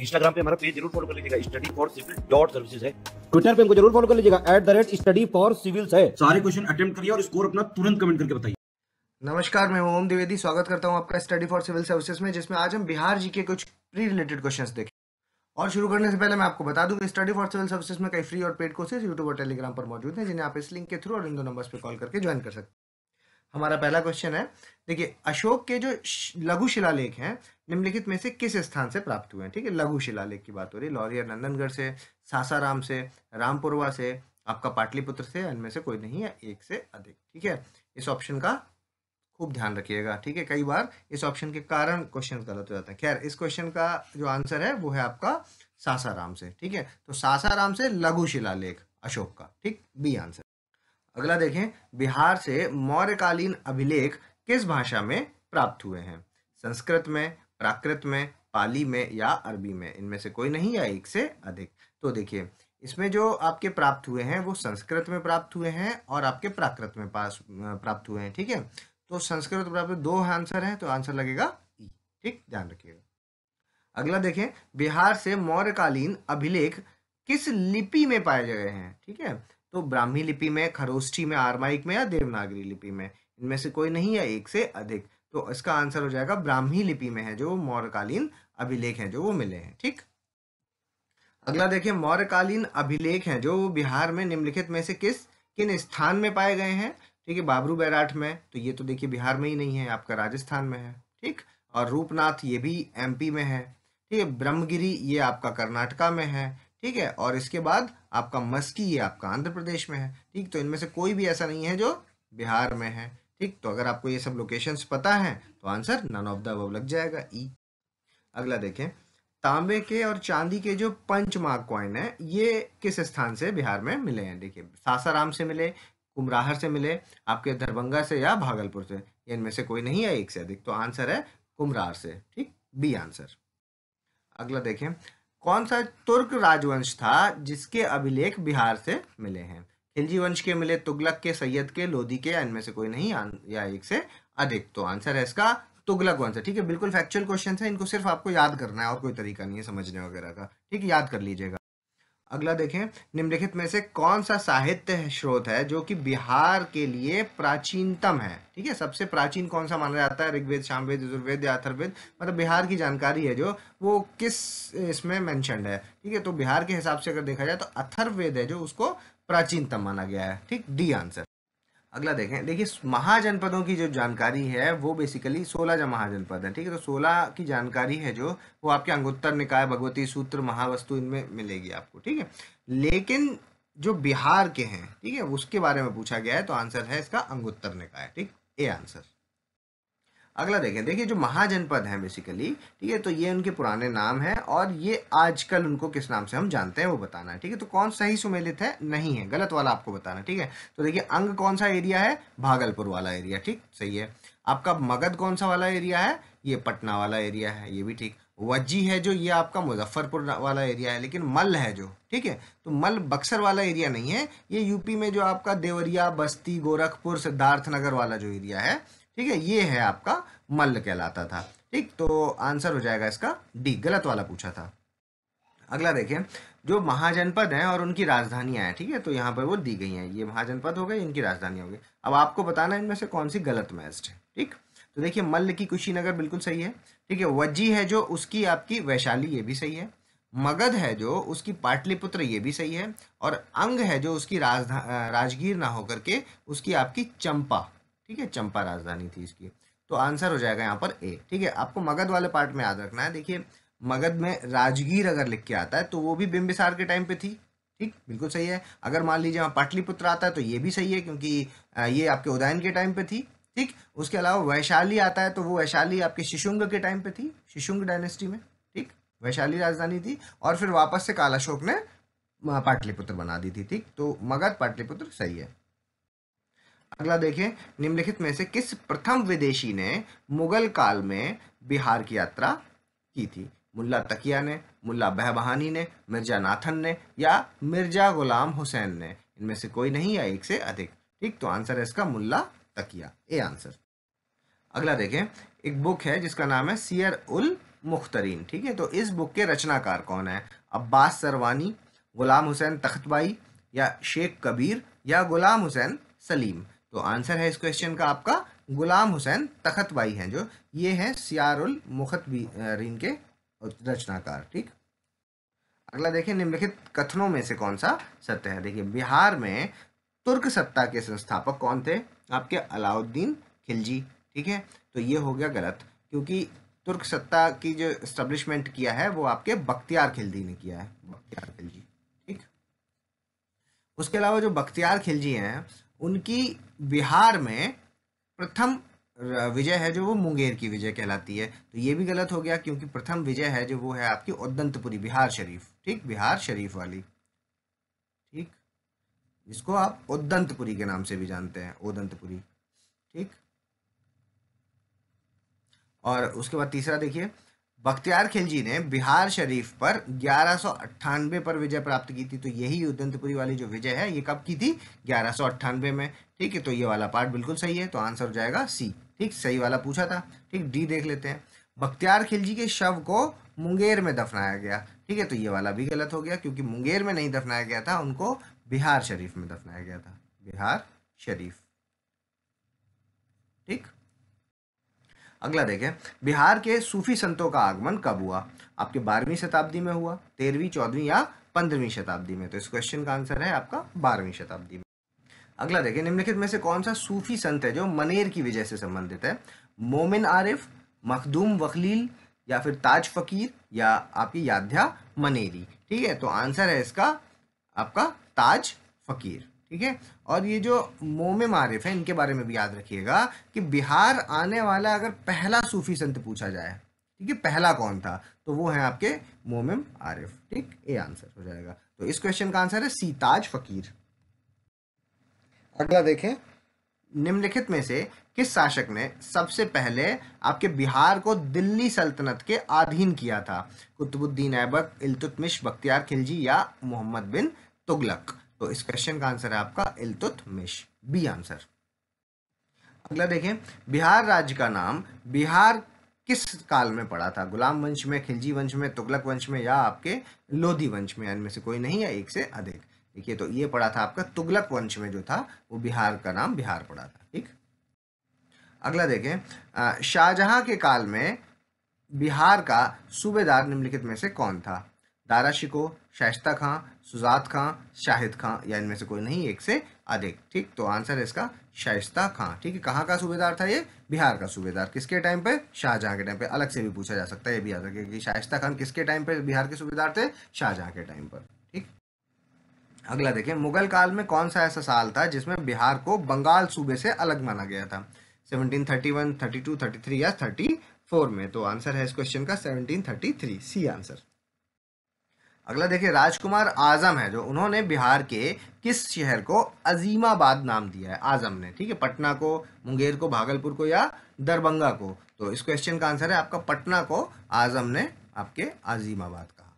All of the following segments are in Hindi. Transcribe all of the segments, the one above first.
इंस्टाग्राम पे हमारा पेज जरूर फॉलो कर लीजिएगा study for civil dot services है ट्विटर पे हमको जरूर फॉलो कर लीजिएगा at the rate study for civils है सारे क्वेश्चन अटेम्प्ट करिए और स्कोर अपना तुरंत कमेंट करके बताइए नमस्कार मैं ओम द्विवेदी स्वागत करता हूं आपका स्टडी फॉर सिविल सर्विसेज में जिसमें आज हम बिहार जी के कुछ प्री रिलेटेड क्वेश्चंस देखें और शुरू करने से पहले मैं आपको बता दूं कि स्टडी फॉर सिविल सर्विसेज में कई फ्री और पेड कोर्सेज यूट्यूब और टेलीग्राम पर मौजूद हैं जिन्हें आप इस लिंक के थ्रू और इन दो नंबर्स पर कॉल करके ज्वाइन कर सकते हैं हमारा पहला क्वेश्चन है देखिए अशोक के जो लघु शिलालेख हैं निम्नलिखित में से किस स्थान से प्राप्त हुए हैं ठीक है लघु शिलालेख की बात हो रही है लौरिया नंदनगढ़ से सासाराम से रामपुरवा से आपका पाटलिपुत्र से इनमें से कोई नहीं है एक से अधिक ठीक है इस ऑप्शन का खूब ध्यान रखिएगा ठीक है कई बार इस ऑप्शन के कारण क्वेश्चन गलत हो जाते हैं खैर इस क्वेश्चन का जो आंसर है वो है आपका सासाराम से ठीक है तो सासाराम से लघु शिलालेख अशोक का ठीक बी आंसर अगला देखें बिहार से मौर्यकालीन अभिलेख किस भाषा में प्राप्त हुए हैं संस्कृत में प्राकृत में पाली में या अरबी में इनमें से कोई नहीं या एक से अधिक तो देखिए इसमें जो आपके प्राप्त हुए हैं वो संस्कृत में प्राप्त हुए हैं और आपके प्राकृत में पास प्राप्त हुए हैं ठीक है तो संस्कृत प्राप्त दो आंसर है तो आंसर लगेगा ई ठीक ध्यान रखिएगा अगला देखें बिहार से मौर्यकालीन अभिलेख किस लिपि में पाए गए हैं ठीक है तो ब्राह्मी लिपि में खरोष्ठी में आरमाइक में या देवनागरी लिपि में इनमें से कोई नहीं है एक से अधिक तो इसका आंसर हो जाएगा ब्राह्मी लिपि में है जो मौर्यकालीन अभिलेख है जो वो मिले हैं ठीक अगला देखिए मौर्यकालीन अभिलेख है जो बिहार में निम्नलिखित में से किस किन स्थान में पाए गए हैं ठीक है बाबरू बैराठ में तो ये तो देखिए बिहार में ही नहीं है आपका राजस्थान में है ठीक और रूपनाथ ये भी एमपी में है ठीक है ब्रह्मगिरी ये आपका कर्नाटका में है ठीक है और इसके बाद आपका मस्की ये आपका आंध्र प्रदेश में है ठीक तो इनमें से कोई भी ऐसा नहीं है जो बिहार में है ठीक तो अगर आपको ये सब लोकेशंस पता है तो आंसर नन ऑफ द लग जाएगा ई अगला देखें तांबे के और चांदी के जो पंच मार्क है ये किस स्थान से बिहार में मिले हैं देखिए सासाराम से मिले कुमराहर से मिले आपके दरभंगा से या भागलपुर से इनमें से कोई नहीं है एक से अधिक तो आंसर है कुमराहर से ठीक बी आंसर अगला देखें कौन सा तुर्क राजवंश था जिसके अभिलेख बिहार से मिले हैं खिलजी वंश के मिले तुगलक के सैयद के लोधी के इनमें से कोई नहीं या एक से अधिक तो आंसर है इसका तुगलक वंश ठीक है बिल्कुल फैक्चुअल क्वेश्चन है इनको सिर्फ आपको याद करना है और कोई तरीका नहीं है समझने वगैरह का ठीक है याद कर लीजिएगा अगला देखें निम्नलिखित में से कौन सा साहित्य स्रोत है जो कि बिहार के लिए प्राचीनतम है ठीक है सबसे प्राचीन कौन सा माना जाता है ऋग्वेद शामवेद यजुर्वेद या अथर्वेद मतलब बिहार की जानकारी है जो वो किस इसमें मैंशनड है ठीक है तो बिहार के हिसाब से अगर देखा जाए तो अथर्वेद है जो उसको प्राचीनतम माना गया है ठीक डी आंसर अगला देखें देखिए महाजनपदों की जो जानकारी है वो बेसिकली सोलह जो महाजनपद है ठीक है तो सोलह की जानकारी है जो वो आपके अंगोत्तर निकाय भगवती सूत्र महावस्तु इनमें मिलेगी आपको ठीक है लेकिन जो बिहार के हैं ठीक है उसके बारे में पूछा गया है तो आंसर है इसका अंगोत्तर निकाय ठीक ए आंसर अगला देखें देखिए जो महाजनपद हैं बेसिकली ठीक है तो ये उनके पुराने नाम हैं और ये आजकल उनको किस नाम से हम जानते हैं वो बताना है ठीक है तो कौन सही सुमेलित है नहीं है गलत वाला आपको बताना ठीक है तो देखिए अंग कौन सा एरिया है भागलपुर वाला एरिया ठीक सही है आपका मगध कौन सा वाला एरिया है ये पटना वाला एरिया है ये भी ठीक वज्जी है जो ये आपका मुजफ्फरपुर वाला एरिया है लेकिन मल है जो ठीक है तो मल बक्सर वाला एरिया नहीं है ये यूपी में जो आपका देवरिया बस्ती गोरखपुर सिद्धार्थनगर वाला जो एरिया है ठीक है ये है आपका मल्ल कहलाता था ठीक तो आंसर हो जाएगा इसका डी गलत वाला पूछा था अगला देखें जो महाजनपद हैं और उनकी राजधानियां हैं ठीक है तो यहाँ पर वो दी गई हैं ये महाजनपद हो गए इनकी राजधानी हो गई अब आपको बताना इनमें से कौन सी गलत मैच है ठीक तो देखिए मल्ल की कुशीनगर बिल्कुल सही है ठीक है वज्जी है जो उसकी आपकी वैशाली ये भी सही है मगध है जो उसकी पाटलिपुत्र ये भी सही है और अंग है जो उसकी राजधा राजगीर ना होकर के उसकी आपकी चंपा ठीक है चंपा राजधानी थी इसकी तो आंसर हो जाएगा यहाँ पर ए ठीक है आपको मगध वाले पार्ट में याद रखना है देखिए मगध में राजगीर अगर लिख के आता है तो वो भी बिंबिसार के टाइम पे थी ठीक बिल्कुल सही है अगर मान लीजिए वहाँ पाटलिपुत्र आता है तो ये भी सही है क्योंकि ये आपके उदयन के टाइम पे थी ठीक उसके अलावा वैशाली आता है तो वो वैशाली आपके शिशुंग के टाइम पे थी शिशुंग डायनेस्टी में ठीक वैशाली राजधानी थी और फिर वापस से कालाशोक ने पाटलिपुत्र बना दी थी ठीक तो मगध पाटलिपुत्र सही है अगला देखें निम्नलिखित में से किस प्रथम विदेशी ने मुगल काल में बिहार की यात्रा की थी मुल्ला तकिया ने मुल्ला बहबहानी ने मिर्जा नाथन ने या मिर्जा गुलाम हुसैन ने इनमें से कोई नहीं या एक से अधिक ठीक तो आंसर है इसका मुल्ला तकिया ए आंसर अगला देखें एक बुक है जिसका नाम है सियर उल मुख्तरीन ठीक है तो इस बुक के रचनाकार कौन है अब्बास सरवानी गुलाम हुसैन तख्तबाई या शेख कबीर या गुलाम हुसैन सलीम तो आंसर है इस क्वेश्चन का आपका गुलाम हुसैन तखतबाई हैं जो ये हैं सियारुल मुखतबरीन के रचनाकार ठीक अगला देखें निम्नलिखित कथनों में से कौन सा सत्य है देखिए बिहार में तुर्क सत्ता के संस्थापक कौन थे आपके अलाउद्दीन खिलजी ठीक है तो ये हो गया गलत क्योंकि तुर्क सत्ता की जो स्टेब्लिशमेंट किया है वो आपके बख्तियार खिलजी ने किया है बख्तियार खिलजी ठीक उसके अलावा जो बख्तियार खिलजी हैं उनकी बिहार में प्रथम विजय है जो वो मुंगेर की विजय कहलाती है तो ये भी गलत हो गया क्योंकि प्रथम विजय है जो वो है आपकी उदंतपुरी बिहार शरीफ ठीक बिहार शरीफ वाली ठीक जिसको आप उदंतपुरी के नाम से भी जानते हैं उदंतपुरी ठीक और उसके बाद तीसरा देखिए बख्तियार खिलजी ने बिहार शरीफ पर ग्यारह पर विजय प्राप्त की थी तो यही उदंतपुरी वाली जो विजय है ये कब की थी ग्यारह में ठीक है तो ये वाला पार्ट बिल्कुल सही है तो आंसर हो जाएगा सी ठीक सही वाला पूछा था ठीक डी देख लेते हैं बख्तियार खिलजी के शव को मुंगेर में दफनाया गया ठीक है तो ये वाला भी गलत हो गया क्योंकि मुंगेर में नहीं दफनाया गया था उनको बिहार शरीफ में दफनाया गया था बिहार शरीफ ठीक अगला देखें बिहार के सूफी संतों का आगमन कब हुआ आपके बारहवीं शताब्दी में हुआ तेरहवीं चौदहवीं या पंद्रहवीं शताब्दी में तो इस क्वेश्चन का आंसर है आपका बारहवीं शताब्दी में अगला देखें निम्नलिखित में से कौन सा सूफी संत है जो मनेर की विजय से संबंधित है मोमिन आरिफ मखदूम वखलील या फिर ताज फकीर या आपकी याध्या मनेरी ठीक है तो आंसर है इसका आपका ताज फकीर ठीक है और ये जो मोम मारिफ है इनके बारे में भी याद रखिएगा कि बिहार आने वाला अगर पहला सूफी संत पूछा जाए ठीक है पहला कौन था तो वो है आपके मोमिम आरिफ ठीक ये आंसर हो जाएगा तो इस क्वेश्चन का आंसर है सीताज फकीर अगला देखें निम्नलिखित में से किस शासक ने सबसे पहले आपके बिहार को दिल्ली सल्तनत के अधीन किया था कुतुबुद्दीन ऐबक इलतुतमिश बख्तियार खिलजी या मोहम्मद बिन तुगलक तो इस क्वेश्चन का आंसर है आपका इल्तुतमिश बी आंसर अगला देखें बिहार राज्य का नाम बिहार किस काल में पड़ा था गुलाम वंश में खिलजी वंश में तुगलक वंश में या आपके लोधी वंश में इनमें से कोई नहीं है एक से अधिक देखिए तो ये पड़ा था आपका तुगलक वंश में जो था वो बिहार का नाम बिहार पड़ा था ठीक अगला देखें शाहजहां के काल में बिहार का सूबेदार निम्नलिखित में से कौन था दारा शिको शाइस्ता खां सुजात खां शाहिद खां या इनमें से कोई नहीं एक से अधिक ठीक तो आंसर है इसका शाइस्ता खां ठीक है कहाँ का सूबेदार था ये बिहार का सूबेदार किसके टाइम पे शाहजहां के टाइम पे अलग से भी पूछा जा सकता है ये भी सकता है कि शाइस्ता खान किसके टाइम पे बिहार के सूबेदार थे शाहजहां के टाइम पर ठीक अगला देखें मुगल काल में कौन सा ऐसा साल था जिसमें बिहार को बंगाल सूबे से अलग माना गया था 1731, थर्टी 33 या 34 में तो आंसर है इस क्वेश्चन का 1733 सी आंसर अगला देखिए राजकुमार आजम है जो उन्होंने बिहार के किस शहर को अजीमाबाद नाम दिया है आजम ने ठीक है पटना को मुंगेर को भागलपुर को या दरभंगा को तो इस क्वेश्चन का आंसर है आपका पटना को आजम ने आपके अजीमाबाद कहा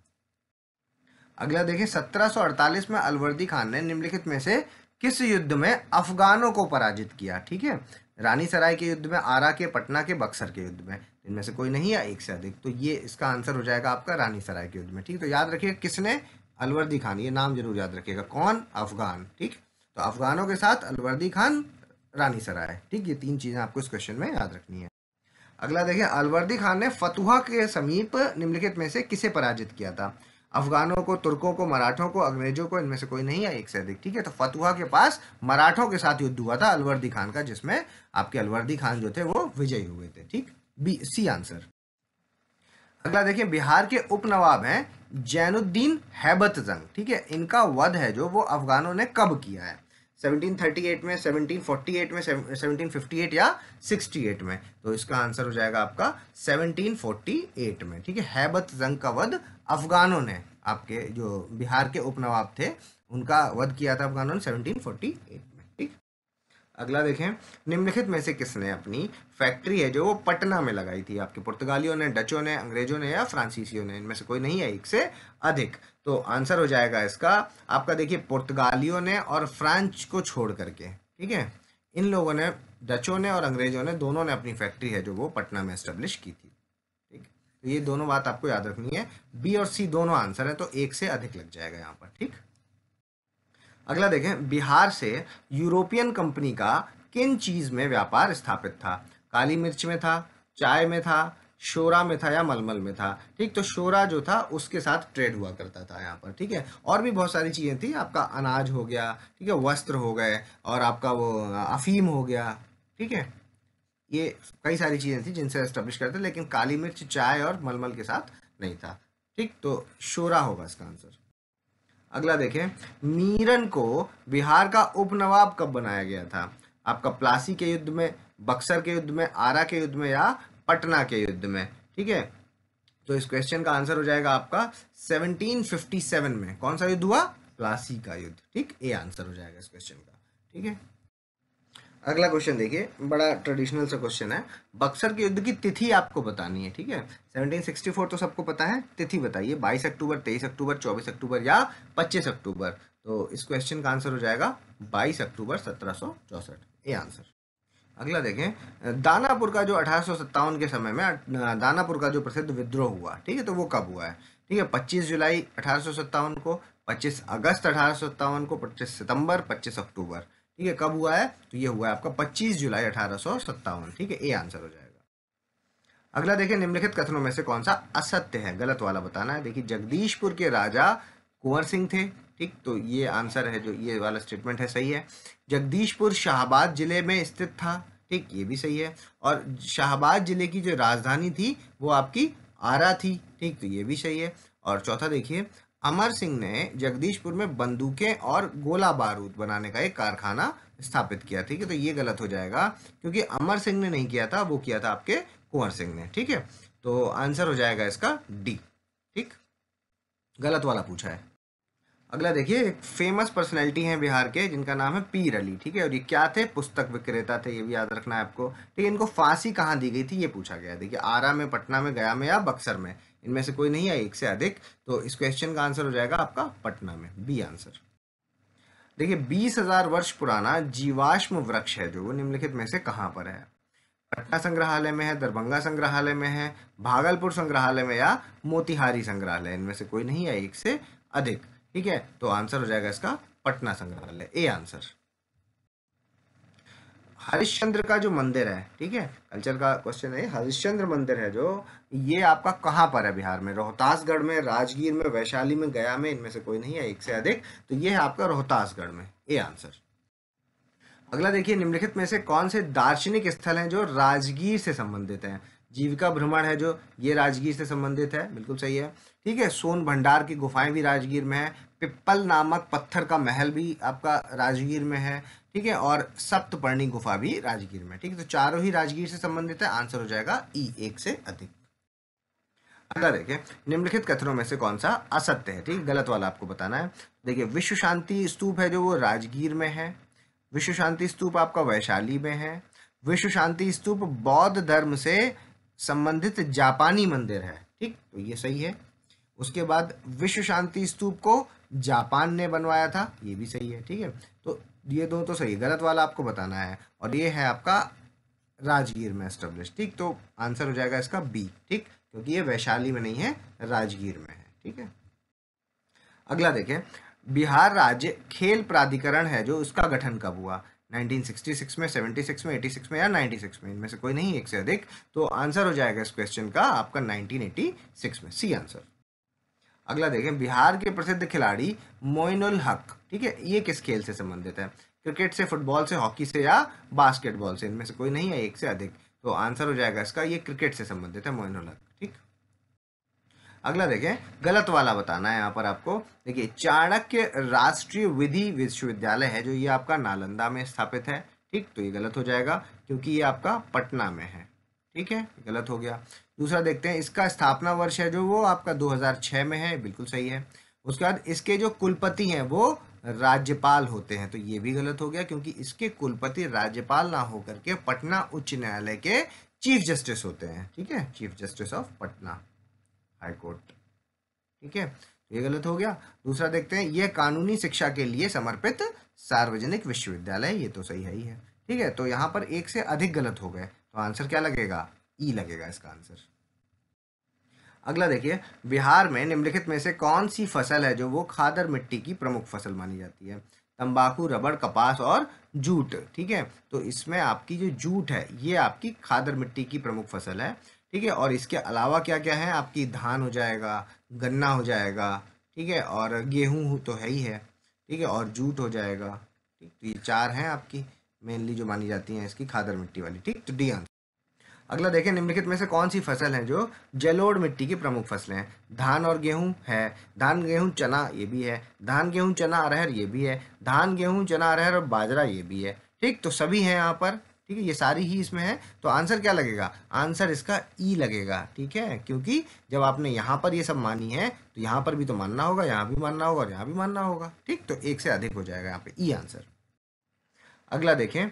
अगला देखिए 1748 में अलवर्दी खान ने निम्नलिखित में से किस युद्ध में अफगानों को पराजित किया ठीक है रानी सराय के युद्ध में आरा के पटना के बक्सर के युद्ध में इनमें से कोई नहीं है एक से अधिक तो ये इसका आंसर हो जाएगा आपका रानी सराय के युद्ध में ठीक तो याद रखिए किसने अलवर्दी खान ये नाम जरूर याद रखिएगा कौन अफगान ठीक तो अफगानों के साथ अलवर्दी खान रानी सराय ठीक ये तीन चीज़ें आपको इस क्वेश्चन में याद रखनी है अगला देखिए अलवर्दी खान ने फतुहा के समीप निम्नलिखित में से किसे पराजित किया था अफगानों को तुर्कों को मराठों को अंग्रेजों को इनमें से कोई नहीं है एक से अधिक ठीक है तो फतुहा के पास मराठों के साथ युद्ध हुआ था अलवर्दी खान का जिसमें आपके अलवर्दी खान जो थे वो विजयी हुए थे ठीक बी सी आंसर अगला देखिए बिहार के उपनवाब हैं जैनुद्दीन हैबत जंग ठीक है इनका वध है जो वो अफगानों ने कब किया है 1738 में 1748 में 1758 या 68 में तो इसका आंसर हो जाएगा आपका 1748 में ठीक है हैबत जंग का वध अफगानों ने आपके जो बिहार के उपनवाब थे उनका वध किया था अफगानों ने 1748 में ठीक अगला देखें निम्नलिखित में से किसने अपनी फैक्ट्री है जो वो पटना में लगाई थी आपके पुर्तगालियों ने डचों ने अंग्रेजों ने या फ्रांसीसियों ने इनमें से कोई नहीं है एक से अधिक तो आंसर हो जाएगा इसका आपका देखिए पुर्तगालियों ने और फ्रांच को छोड़ करके ठीक है इन लोगों ने डचों ने और अंग्रेजों ने दोनों ने अपनी फैक्ट्री है जो वो पटना में एस्टेब्लिश की थी तो ये दोनों बात आपको याद रखनी है बी और सी दोनों आंसर है तो एक से अधिक लग जाएगा यहाँ पर ठीक अगला देखें बिहार से यूरोपियन कंपनी का किन चीज़ में व्यापार स्थापित था काली मिर्च में था चाय में था शोरा में था या मलमल में था ठीक तो शोरा जो था उसके साथ ट्रेड हुआ करता था यहाँ पर ठीक है और भी बहुत सारी चीज़ें थी आपका अनाज हो गया ठीक है वस्त्र हो गए और आपका वो अफीम हो गया ठीक है ये कई सारी चीज़ें थी जिनसे एस्टेब्लिश करते लेकिन काली मिर्च चाय और मलमल के साथ नहीं था ठीक तो शोरा होगा इसका आंसर अगला देखें मीरन को बिहार का उपनवाब कब बनाया गया था आपका प्लासी के युद्ध में बक्सर के युद्ध में आरा के युद्ध में या पटना के युद्ध में ठीक है तो इस क्वेश्चन का आंसर हो जाएगा आपका 1757 में कौन सा युद्ध हुआ प्लासी का युद्ध ठीक ये आंसर हो जाएगा इस क्वेश्चन का ठीक है अगला क्वेश्चन देखिए बड़ा ट्रेडिशनल सा क्वेश्चन है बक्सर के युद्ध की तिथि आपको बतानी है ठीक है 1764 तो सबको पता है तिथि बताइए 22 अक्टूबर 23 अक्टूबर 24 अक्टूबर या 25 अक्टूबर तो इस क्वेश्चन का आंसर हो जाएगा 22 अक्टूबर सत्रह ये आंसर अगला देखें दानापुर का जो अठारह के समय में दानापुर का जो प्रसिद्ध विद्रोह हुआ ठीक है तो वो कब हुआ है ठीक है पच्चीस जुलाई अठारह को पच्चीस अगस्त अठारह को पच्चीस सितंबर पच्चीस अक्टूबर ठीक है कब हुआ है तो ये हुआ है आपका 25 जुलाई अठारह ठीक है ए आंसर हो जाएगा अगला देखिए निम्नलिखित कथनों में से कौन सा असत्य है गलत वाला बताना है देखिए जगदीशपुर के राजा कुंवर सिंह थे ठीक तो ये आंसर है जो ये वाला स्टेटमेंट है सही है जगदीशपुर शाहबाद जिले में स्थित था ठीक ये भी सही है और शाहबाद जिले की जो राजधानी थी वो आपकी आरा थी ठीक तो ये भी सही है और चौथा देखिए अमर सिंह ने जगदीशपुर में बंदूकें और गोला बारूद बनाने का एक कारखाना स्थापित किया ठीक है तो ये गलत हो जाएगा क्योंकि अमर सिंह ने नहीं किया था वो किया था आपके कुंवर सिंह ने ठीक है तो आंसर हो जाएगा इसका डी ठीक गलत वाला पूछा है अगला देखिए एक फेमस पर्सनैलिटी है बिहार के जिनका नाम है पीर अली ठीक है और ये क्या थे पुस्तक विक्रेता थे ये भी याद रखना है आपको ठीक है इनको फांसी कहाँ दी गई थी ये पूछा गया देखिए आरा में पटना में गया में या बक्सर में इनमें से कोई नहीं है एक से अधिक तो इस क्वेश्चन का आंसर हो जाएगा आपका पटना में बी आंसर देखिए बीस हजार वर्ष पुराना जीवाश्म वृक्ष है जो वो निम्नलिखित में से कहाँ पर है पटना संग्रहालय में है दरभंगा संग्रहालय में है भागलपुर संग्रहालय में या मोतिहारी संग्रहालय इनमें से कोई नहीं है एक से अधिक ठीक है तो आंसर हो जाएगा इसका पटना संग्रहालय ए आंसर हरिश्चंद्र का जो मंदिर है ठीक है कल्चर का क्वेश्चन है हरिश्चंद्र मंदिर है जो ये आपका कहाँ पर है बिहार में रोहतासगढ़ में राजगीर में वैशाली में गया में इनमें से कोई नहीं है एक से अधिक तो ये है आपका रोहतासगढ़ में ए आंसर अगला देखिए निम्नलिखित में से कौन से दार्शनिक स्थल हैं जो राजगीर से संबंधित हैं जीविका भ्रमण है जो ये राजगीर से संबंधित है बिल्कुल सही है ठीक है सोन भंडार की गुफाएं भी राजगीर में है पिप्पल नामक पत्थर का महल भी आपका राजगीर में है ठीक है और सप्तपर्णी गुफा भी राजगीर में ठीक है तो चारों ही राजगीर से संबंधित है आंसर हो जाएगा ई एक से अधिक अगला देखिए निम्नलिखित कथनों में से कौन सा असत्य है ठीक गलत वाला आपको बताना है देखिए विश्व शांति स्तूप है जो वो राजगीर में है विश्व शांति स्तूप आपका वैशाली में है विश्व शांति स्तूप बौद्ध धर्म से संबंधित जापानी मंदिर है ठीक तो ये सही है उसके बाद विश्व शांति स्तूप को जापान ने बनवाया था ये भी सही है ठीक है तो ये दो तो सही गलत वाला आपको बताना है और ये है आपका राजगीर में एस्टेब्लिश ठीक तो आंसर हो जाएगा इसका बी ठीक क्योंकि ये वैशाली में नहीं है राजगीर में है ठीक है अगला देखें बिहार राज्य खेल प्राधिकरण है जो उसका गठन कब हुआ 1966 में 76 में 86 में या 96 में इनमें से कोई नहीं एक से अधिक तो आंसर हो जाएगा इस क्वेश्चन का आपका 1986 में सी आंसर अगला देखें बिहार के प्रसिद्ध खिलाड़ी मोइनुल हक ठीक है ये किस खेल से संबंधित है क्रिकेट से फुटबॉल से हॉकी से या बास्केटबॉल से इनमें से कोई नहीं है एक से अधिक तो आंसर हो जाएगा इसका ये क्रिकेट से संबंधित है मोइनुल हक ठीक अगला देखें गलत वाला बताना है यहाँ पर आपको देखिए चाणक्य राष्ट्रीय विधि विश्वविद्यालय है जो ये आपका नालंदा में स्थापित है ठीक तो ये गलत हो जाएगा क्योंकि ये आपका पटना में है ठीक है गलत हो गया दूसरा देखते हैं इसका स्थापना वर्ष है जो वो आपका 2006 में है बिल्कुल सही है उसके बाद इसके जो कुलपति हैं वो राज्यपाल होते हैं तो ये भी गलत हो गया क्योंकि इसके कुलपति राज्यपाल ना होकर के पटना उच्च न्यायालय के चीफ जस्टिस होते हैं ठीक है chief justice of Patna high court ठीक है तो ये गलत हो गया दूसरा देखते हैं यह कानूनी शिक्षा के लिए समर्पित सार्वजनिक विश्वविद्यालय ये तो सही है ही है ठीक है तो यहाँ पर एक से अधिक गलत हो गए तो आंसर क्या लगेगा ई लगेगा इसका आंसर अगला देखिए बिहार में निम्नलिखित में से कौन सी फसल है जो वो खादर मिट्टी की प्रमुख फसल मानी जाती है तंबाकू रबड़ कपास और जूट ठीक है तो इसमें आपकी जो जूट है ये आपकी खादर मिट्टी की प्रमुख फसल है ठीक है और इसके अलावा क्या क्या है आपकी धान हो जाएगा गन्ना हो जाएगा ठीक है और गेहूँ तो है ही है ठीक है और जूट हो जाएगा ठीक तो ये चार हैं आपकी मेनली जो मानी जाती हैं इसकी खादर मिट्टी वाली ठीक तो डी आंसर अगला देखें निम्नलिखित में से कौन सी फसल है जो जलोड़ मिट्टी की प्रमुख फसलें हैं धान और गेहूं है धान गेहूं चना ये भी है धान गेहूं चना अरहर ये भी है धान गेहूं चना अरहर और बाजरा ये भी है ठीक तो सभी हैं यहाँ पर ठीक है ये सारी ही इसमें है तो आंसर क्या लगेगा आंसर इसका ई e लगेगा ठीक है क्योंकि जब आपने यहाँ पर ये सब मानी है तो यहाँ पर भी तो मानना होगा यहाँ भी मानना होगा और यहाँ भी मानना होगा ठीक तो एक से अधिक हो जाएगा यहाँ पे ई e आंसर अगला देखें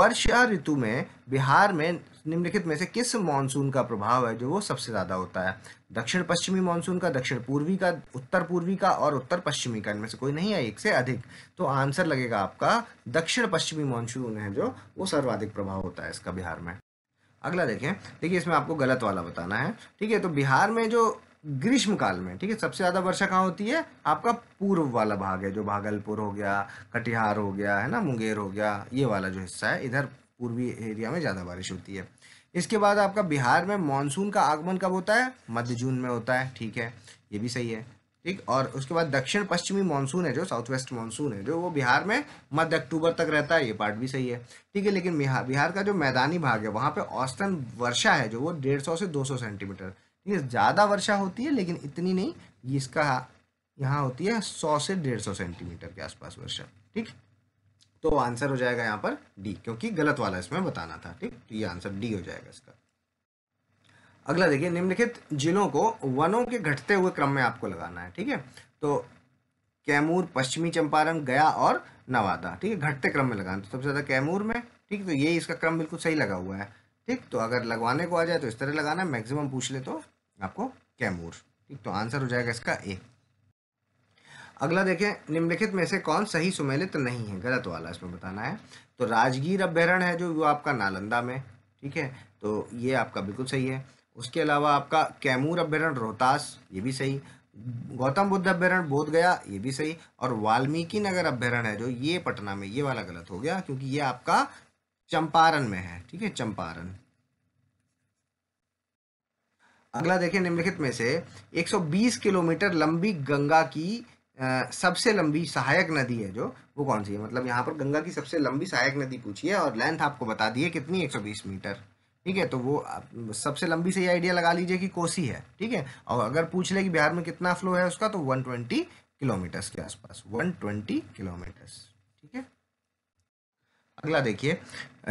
वर्षा ऋतु में बिहार में निम्नलिखित में से किस मानसून का प्रभाव है जो वो सबसे ज़्यादा होता है दक्षिण पश्चिमी मानसून का दक्षिण पूर्वी का उत्तर पूर्वी का और उत्तर पश्चिमी का इनमें से कोई नहीं है एक से अधिक तो आंसर लगेगा आपका दक्षिण पश्चिमी मानसून है जो वो सर्वाधिक प्रभाव होता है इसका बिहार में अगला देखें देखिए इसमें आपको गलत वाला बताना है ठीक है तो बिहार में जो ग्रीष्म काल में ठीक है सबसे ज़्यादा वर्षा कहाँ होती है आपका पूर्व वाला भाग है जो भागलपुर हो गया कटिहार हो गया है ना मुंगेर हो गया ये वाला जो हिस्सा है इधर पूर्वी एरिया में ज़्यादा बारिश होती है इसके बाद आपका बिहार में मानसून का आगमन कब होता है मध्य जून में होता है ठीक है ये भी सही है ठीक और उसके बाद दक्षिण पश्चिमी मानसून है जो साउथ वेस्ट मानसून है जो वो बिहार में मध्य अक्टूबर तक रहता है ये पार्ट भी सही है ठीक है लेकिन बिहार बिहार का जो मैदानी भाग है वहाँ पे औसतन वर्षा है जो वो डेढ़ सौ से दो सौ सेंटीमीटर ठीक है ज़्यादा वर्षा होती है लेकिन इतनी नहीं इसका यहाँ होती है सौ से डेढ़ सौ सेंटीमीटर के आसपास वर्षा ठीक तो आंसर हो जाएगा यहाँ पर डी क्योंकि गलत वाला इसमें बताना था ठीक तो ये आंसर डी हो जाएगा इसका अगला देखिए निम्नलिखित जिलों को वनों के घटते हुए क्रम में आपको लगाना है ठीक है तो कैमूर पश्चिमी चंपारण गया और नवादा ठीक है घटते क्रम में लगाना तो सबसे ज़्यादा कैमूर में ठीक तो ये इसका क्रम बिल्कुल सही लगा हुआ है ठीक तो अगर लगवाने को आ जाए तो इस तरह लगाना है मैक्सिमम पूछ ले तो आपको कैमूर ठीक तो आंसर हो जाएगा इसका ए अगला देखें निम्नलिखित में से कौन सही सुमेलित नहीं है गलत वाला इसमें बताना है तो राजगीर अभ्यारण्य है जो वो आपका नालंदा में ठीक है तो ये आपका बिल्कुल सही है उसके अलावा आपका कैमूर अभ्यारण्य रोहतास ये भी सही गौतम बुद्ध अभ्यारण्य बोध गया ये भी सही और वाल्मीकि नगर अभ्यारण्य है जो ये पटना में ये वाला गलत हो गया क्योंकि ये आपका चंपारण में है ठीक है चंपारण अगला देखें निम्नलिखित में से 120 किलोमीटर लंबी गंगा की सबसे लंबी सहायक नदी है जो वो कौन सी है मतलब यहाँ पर गंगा की सबसे लंबी सहायक नदी पूछी है और लेंथ आपको बता दी है कितनी 120 मीटर ठीक है तो वो आप सबसे लंबी से ये आइडिया लगा लीजिए कि कोसी है ठीक है और अगर पूछ ले कि बिहार में कितना फ्लो है उसका तो 120 किलोमीटर्स के आसपास 120 किलोमीटर्स ठीक है अगला देखिए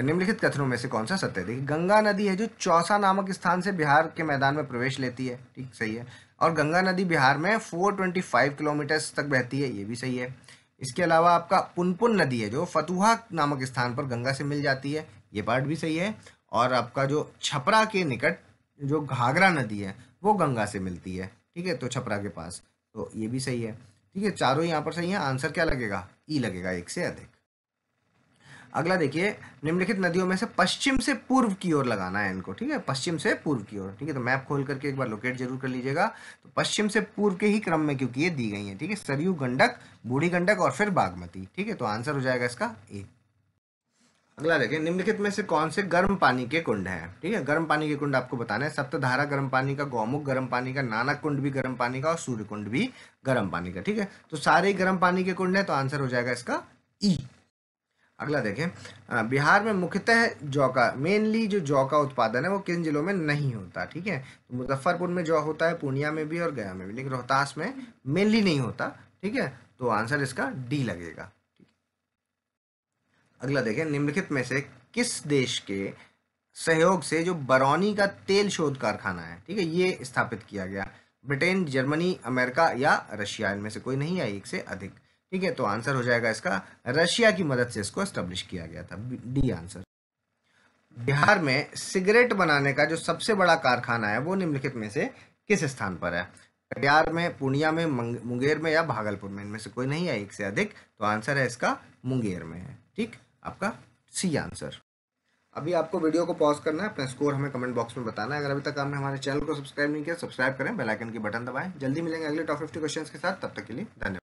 निम्नलिखित कथनों में से कौन सा सत्य है देखिए गंगा नदी है जो चौसा नामक स्थान से बिहार के मैदान में प्रवेश लेती है ठीक सही है और गंगा नदी बिहार में 425 किलोमीटर्स तक बहती है ये भी सही है इसके अलावा आपका पुनपुन नदी है जो फतुहा नामक स्थान पर गंगा से मिल जाती है ये पार्ट भी सही है और आपका जो छपरा के निकट जो घाघरा नदी है वो गंगा से मिलती है ठीक है तो छपरा के पास तो ये भी सही है ठीक है चारों यहाँ पर सही है आंसर क्या लगेगा ई लगेगा एक से अधिक अगला देखिए निम्नलिखित नदियों में से पश्चिम से पूर्व की ओर लगाना है इनको ठीक है पश्चिम से पूर्व की ओर ठीक है तो मैप खोल करके एक बार लोकेट जरूर कर लीजिएगा तो पश्चिम से पूर्व के ही क्रम में क्योंकि ये दी गई है ठीक है सरयू गंडक बूढ़ी गंडक और फिर बागमती ठीक है तो आंसर हो जाएगा इसका ए अगला देखिए निम्नलिखित में से कौन से गर्म पानी के कुंड हैं ठीक है गर्म पानी के कुंड आपको बताना है सप्तधारा गर्म पानी का गौमुख गर्म पानी का नानक कुंड भी गर्म पानी का और सूर्य कुंड भी गर्म पानी का ठीक है तो सारे गर्म पानी के कुंड है तो आंसर हो जाएगा इसका ई अगला देखें बिहार में मुख्यतः जौ का मेनली जो जौ का उत्पादन है वो किन जिलों में नहीं होता ठीक है तो मुजफ्फरपुर में जौ होता है पूर्णिया में भी और गया में भी लेकिन रोहतास में मेनली नहीं होता ठीक है तो आंसर इसका डी लगेगा ठीक है अगला देखें निम्नलिखित में से किस देश के सहयोग से जो बरौनी का तेल शोध कारखाना है ठीक है ये स्थापित किया गया ब्रिटेन जर्मनी अमेरिका या रशिया इनमें से कोई नहीं है एक से अधिक ठीक है तो आंसर हो जाएगा इसका रशिया की मदद से इसको एस्टेब्लिश किया गया था डी आंसर बिहार में सिगरेट बनाने का जो सबसे बड़ा कारखाना है वो निम्नलिखित में से किस स्थान पर है कटिहार में पूर्णिया में मुंगेर में या भागलपुर में इनमें से कोई नहीं है एक से अधिक तो आंसर है इसका मुंगेर में है ठीक आपका सी आंसर अभी आपको वीडियो को पॉज करना है अपना स्कोर हमें कमेंट बॉक्स में बताना है अगर अभी तक आपने हमारे चैनल को सब्सक्राइब नहीं किया सब्सक्राइब करें बेलाइकन की बटन दबाएं जल्दी मिलेंगे अगले टॉप फिफ्टी क्वेश्चन के साथ तब तक के लिए धन्यवाद